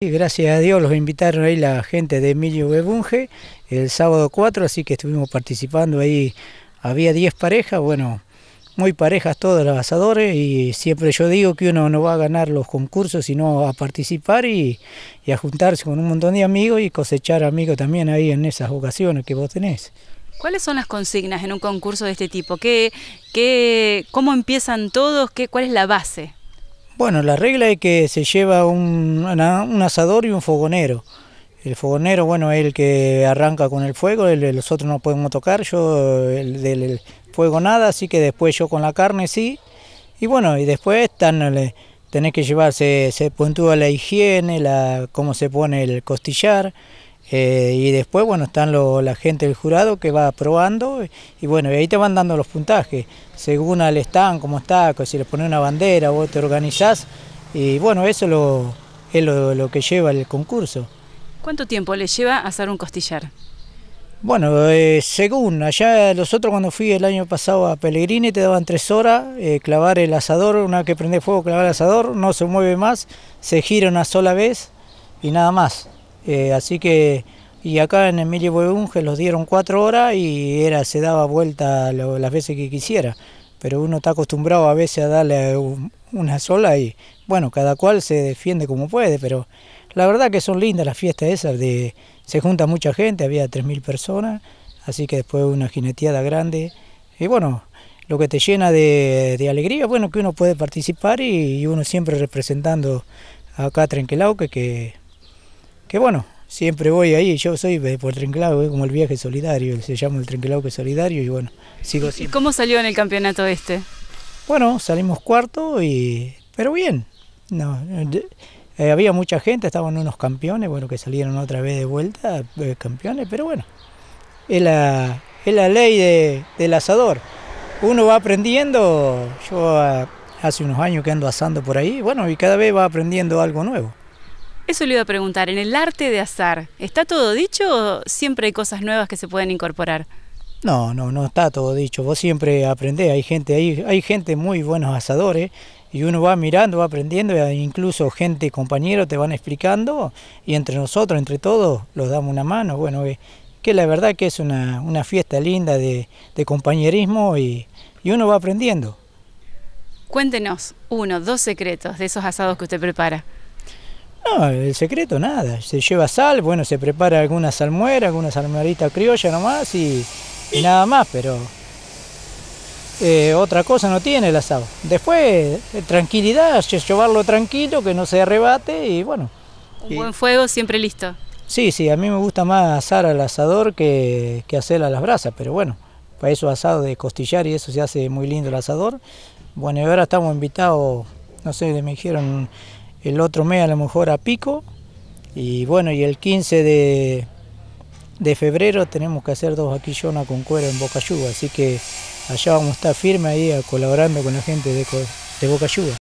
gracias a Dios los invitaron ahí la gente de Emilio Bebunge el sábado 4, así que estuvimos participando ahí. Había 10 parejas, bueno, muy parejas todas las asadores y siempre yo digo que uno no va a ganar los concursos sino a participar y, a juntarse con un montón de amigos y cosechar amigos también ahí en esas ocasiones que vos tenés. ¿Cuáles son las consignas en un concurso de este tipo? ¿Qué, qué, ¿Cómo empiezan todos? ¿Qué, ¿Cuál es la base? Bueno, la regla es que se lleva un, asador y un fogonero. El fogonero, bueno, es el que arranca con el fuego, el, los otros no podemos tocar, yo el, del fuego nada, así que después yo con la carne sí. Y bueno, y después tenés que llevarse, se puntúa la higiene, la, cómo se pone el costillar, eh, y después, bueno, están la gente del jurado que va probando y bueno, y ahí te van dando los puntajes, según al stand, cómo está, si le pones una bandera, vos te organizás y bueno, eso es lo, que lleva el concurso. ¿Cuánto tiempo le lleva hacer un costillar? Bueno, eh, según, allá los otros, cuando fui el año pasado a Pellegrini te daban tres horas, eh, clavar el asador, una vez que prende fuego clavar el asador, no se mueve más, se gira una sola vez y nada más. Eh, así que, y acá en Emilio Boeunge los dieron cuatro horas y era, se daba vuelta las veces que quisiera. Pero uno está acostumbrado a veces a darle una sola y bueno, cada cual se defiende como puede, pero la verdad que son lindas las fiestas esas, de, se junta mucha gente, había 3.000 personas, así que después una jineteada grande. Y bueno, lo que te llena de, alegría, bueno, que uno puede participar y, uno siempre representando acá a Trenquelauque, que que bueno, siempre voy ahí, yo soy por Trinclao, como el viaje solidario, se llama el Trinclao que solidario y bueno, sigo así. ¿Y cómo salió en el campeonato este? Bueno, salimos cuarto y pero bien. Eh, había mucha gente, estaban unos campeones, bueno, que salieron otra vez de vuelta, eh, campeones, pero bueno. Es la, ley del asador. Uno va aprendiendo, yo ah, hace unos años que ando asando por ahí, bueno, y cada vez va aprendiendo algo nuevo. Eso le iba a preguntar, en el arte de azar, ¿está todo dicho o siempre hay cosas nuevas que se pueden incorporar? No, no, no está todo dicho. Vos siempre aprendés, hay gente, hay, hay gente muy buenos asadores y uno va mirando, va aprendiendo, e incluso gente, compañeros te van explicando y entre nosotros, entre todos, los damos una mano. Bueno, eh, que, la verdad que es una, fiesta linda de, compañerismo y, y uno va aprendiendo. Cuéntenos uno, dos secretos de esos asados que usted prepara. No, el secreto nada. Se lleva sal, bueno, se prepara alguna salmuera, alguna salmuerita criolla nomás y, nada más, pero eh, otra cosa no tiene el asado. Después, eh, tranquilidad, llevarlo tranquilo, que no se arrebate y bueno. Un buen fuego siempre listo. Sí, sí, a mí me gusta más asar al asador que, que hacer a las brasas, pero bueno, para eso asado de costillar y eso se hace muy lindo el asador. Bueno, y ahora estamos invitados, no sé, me dijeron el otro mes a lo mejor a pico. Y bueno, y el 15 de, febrero tenemos que hacer dos aquillonas con cuero en bocayuga así que allá vamos a estar firme ahí colaborando con la gente de, de Bocayuba.